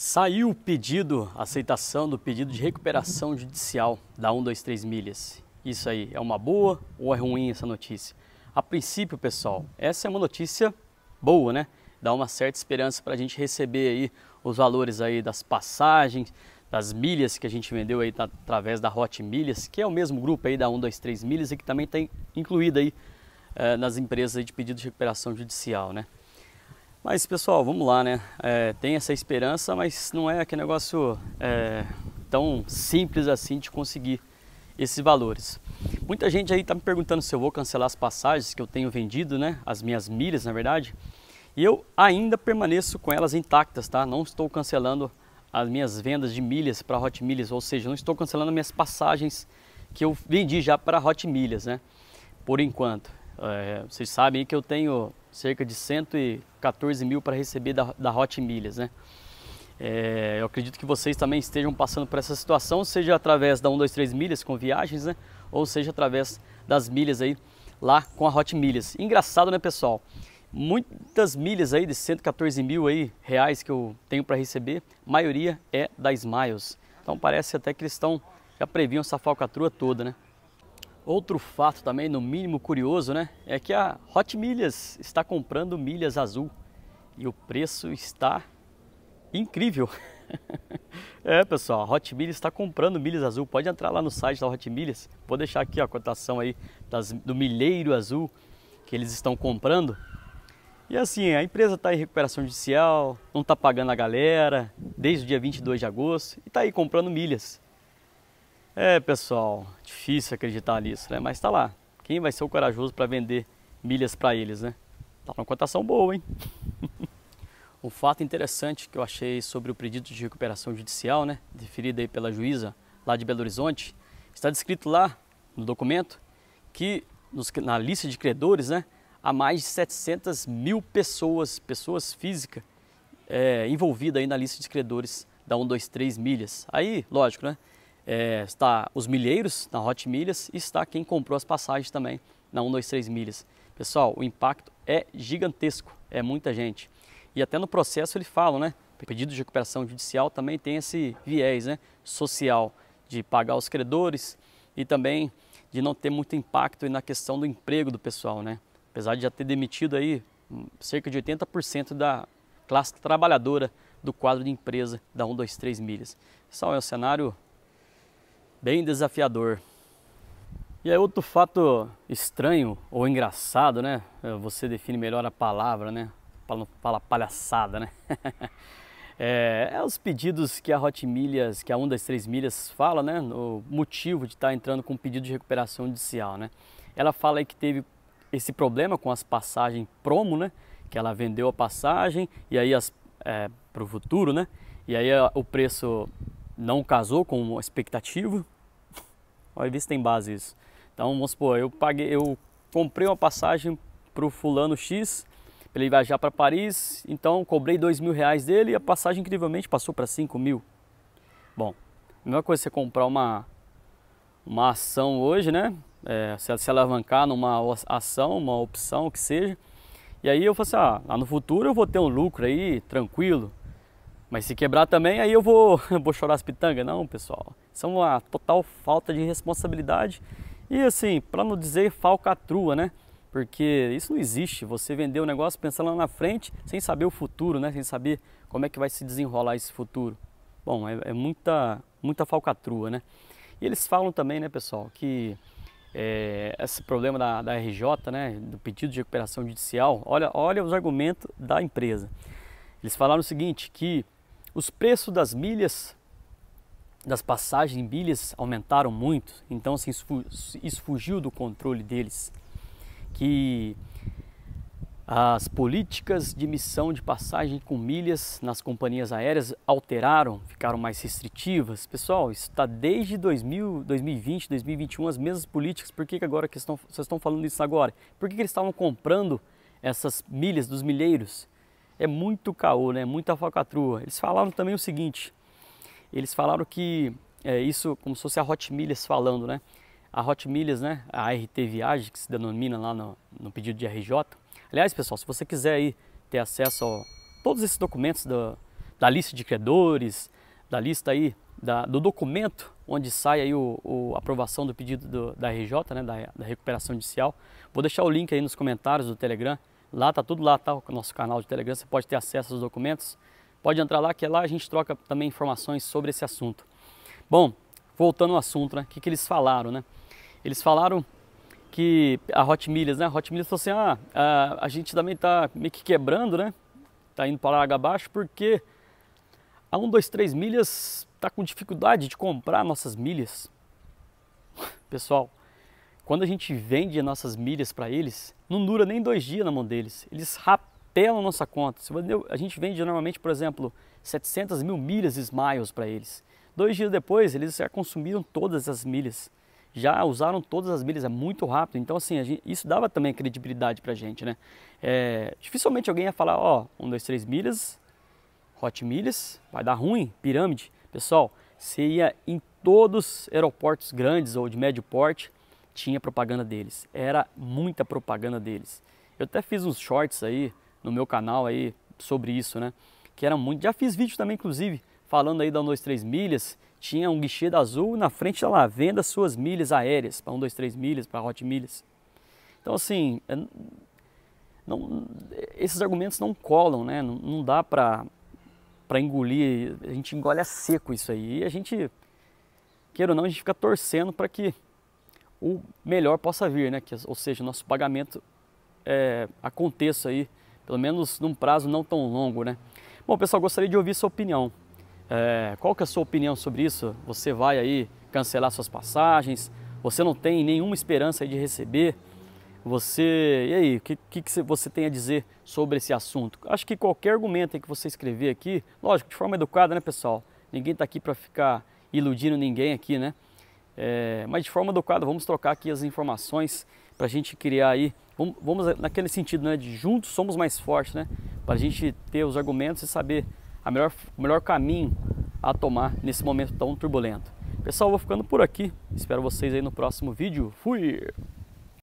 Saiu o pedido, aceitação do pedido de recuperação judicial da 123 milhas. Isso aí é uma boa ou é ruim essa notícia? A princípio, pessoal, essa é uma notícia boa, né? Dá uma certa esperança para a gente receber aí os valores aí das passagens, das milhas que a gente vendeu aí através da Hot Milhas, que é o mesmo grupo aí da 123 Milhas e que também está incluída aí eh, nas empresas de pedido de recuperação judicial, né? Mas pessoal, vamos lá, né? É, tem essa esperança, mas não é aquele negócio é, tão simples assim de conseguir esses valores. Muita gente aí está me perguntando se eu vou cancelar as passagens que eu tenho vendido, né? As minhas milhas, na verdade. E eu ainda permaneço com elas intactas, tá? Não estou cancelando as minhas vendas de milhas para Hot Milhas, ou seja, não estou cancelando minhas passagens que eu vendi já para Hot Milhas, né? Por enquanto. É, vocês sabem que eu tenho cerca de 114 mil para receber da, da Hot Milhas, né? É, eu acredito que vocês também estejam passando por essa situação, seja através da 123 milhas com viagens, né? Ou seja através das milhas aí lá com a Hot Milhas. Engraçado, né, pessoal? Muitas milhas aí de 114 mil aí reais que eu tenho para receber, maioria é da Smiles. Então parece até que eles estão já previam essa falcatrua toda, né? Outro fato também, no mínimo curioso, né, é que a Hot Milhas está comprando milhas azul e o preço está incrível. é, pessoal, a Hot Milhas está comprando milhas azul. Pode entrar lá no site da Hot Milhas. Vou deixar aqui a cotação aí das, do milheiro azul que eles estão comprando. E assim, a empresa está em recuperação judicial, não está pagando a galera desde o dia 22 de agosto e está aí comprando milhas. É, pessoal, difícil acreditar nisso, né? Mas está lá. Quem vai ser o corajoso para vender milhas para eles, né? Tá uma cotação boa, hein? um fato interessante que eu achei sobre o pedido de recuperação judicial, né, deferido aí pela juíza lá de Belo Horizonte, está descrito lá no documento que nos, na lista de credores, né, há mais de 700 mil pessoas, pessoas físicas, é, envolvidas aí na lista de credores da 123 milhas. Aí, lógico, né, é, está os milheiros na Hot Milhas e está quem comprou as passagens também na 123 Milhas. Pessoal, o impacto é gigantesco, é muita gente. E até no processo ele fala, né? O pedido de recuperação judicial também tem esse viés né, social de pagar os credores e também de não ter muito impacto na questão do emprego do pessoal, né? Apesar de já ter demitido aí hum, cerca de 80% da classe trabalhadora do quadro de empresa da 123 Milhas. Pessoal, é um cenário bem desafiador. E é outro fato estranho ou engraçado, né? É, você define melhor a palavra, né? Para não falar palhaçada, né? é, é, os pedidos que a Hot Milhas, que a Um das Três Milhas fala, né? O motivo de estar tá entrando com um pedido de recuperação judicial, né? Ela fala aí que teve esse problema com as passagens promo, né? Que ela vendeu a passagem e aí as é, para o futuro, né? E aí o preço não casou com uma expectativa. Olha, vê se tem base isso. Então, vamos supor, eu paguei, eu comprei uma passagem para o fulano X, para ele viajar para Paris, então cobrei dois mil reais dele e a passagem incrivelmente passou para cinco mil. Bom, a mesma coisa você comprar uma, uma ação hoje, né? É, se, se alavancar numa ação, uma opção, o que seja. E aí eu falo assim, ah, lá no futuro eu vou ter um lucro aí tranquilo. Mas se quebrar também, aí eu vou, vou chorar as pitangas. Não, pessoal. Isso é uma total falta de responsabilidade. E assim, para não dizer falcatrua, né? Porque isso não existe. Você vender o um negócio pensando lá na frente, sem saber o futuro, né? Sem saber como é que vai se desenrolar esse futuro. Bom, é, é muita, muita falcatrua, né? E eles falam também, né, pessoal, que é, esse problema da, da RJ, né, do pedido de recuperação judicial, olha, olha os argumentos da empresa. Eles falaram o seguinte, que os preços das milhas, das passagens em milhas aumentaram muito, então assim, isso fugiu do controle deles. Que as políticas de missão de passagem com milhas nas companhias aéreas alteraram, ficaram mais restritivas. Pessoal, isso está desde 2000, 2020, 2021, as mesmas políticas. Por que, que agora que estão, vocês estão falando isso agora? Por que, que eles estavam comprando essas milhas dos milheiros? é muito caô, né? Muita falcatrua. Eles falaram também o seguinte: eles falaram que é isso como se fosse a Hot Milhas falando, né? A Hot Milhas, né? A RT Viagem, que se denomina lá no, no pedido de RJ. Aliás, pessoal, se você quiser aí ter acesso a todos esses documentos da, da lista de credores, da lista aí, da, do documento onde sai aí o, o aprovação do pedido do, da RJ, né, da, da recuperação judicial. Vou deixar o link aí nos comentários do Telegram Lá tá tudo lá, tá o nosso canal de Telegram, você pode ter acesso aos documentos. Pode entrar lá que lá a gente troca também informações sobre esse assunto. Bom, voltando ao assunto, né? O que, que eles falaram, né? Eles falaram que a Hot Milhas, né? A Hot Milhas falou assim, ah, a, a gente também tá meio que quebrando, né? Tá indo para água abaixo porque a 1, 2, 3 milhas tá com dificuldade de comprar nossas milhas. Pessoal, quando a gente vende nossas milhas para eles, não dura nem dois dias na mão deles. Eles rapelam nossa conta. A gente vende normalmente, por exemplo, 700 mil milhas Smiles para eles. Dois dias depois, eles já consumiram todas as milhas. Já usaram todas as milhas, é muito rápido. Então, assim, gente, isso dava também credibilidade para a gente, né? É, dificilmente alguém ia falar, ó, oh, um, dois, três milhas, hot milhas, vai dar ruim, pirâmide. Pessoal, você ia em todos aeroportos grandes ou de médio porte, tinha propaganda deles. Era muita propaganda deles. Eu até fiz uns shorts aí no meu canal aí sobre isso, né? Que era muito. Já fiz vídeo também, inclusive, falando aí da 123 milhas. Tinha um guichê da Azul na frente da lá, venda suas milhas aéreas para 123 milhas, para Hot Milhas. Então, assim, é, não, esses argumentos não colam, né? Não, não dá para para engolir, a gente engole a seco isso aí. E a gente, queira ou não, a gente fica torcendo para que o melhor possa vir, né? Que, ou seja, nosso pagamento é, aconteça aí, pelo menos num prazo não tão longo, né? Bom, pessoal, gostaria de ouvir sua opinião. É, qual que é a sua opinião sobre isso? Você vai aí cancelar suas passagens? Você não tem nenhuma esperança de receber? Você, e aí, o que, que você tem a dizer sobre esse assunto? Acho que qualquer argumento que você escrever aqui, lógico, de forma educada, né, pessoal? Ninguém está aqui para ficar iludindo ninguém aqui, né? É, mas de forma adequada, vamos trocar aqui as informações para a gente criar aí, vamos, vamos, eh, naquele sentido, né, de juntos somos mais fortes, né, para a gente ter os argumentos e saber a melhor, o melhor caminho a tomar nesse momento tão turbulento. Pessoal, vou ficando por aqui. Espero vocês aí no próximo vídeo. Fui!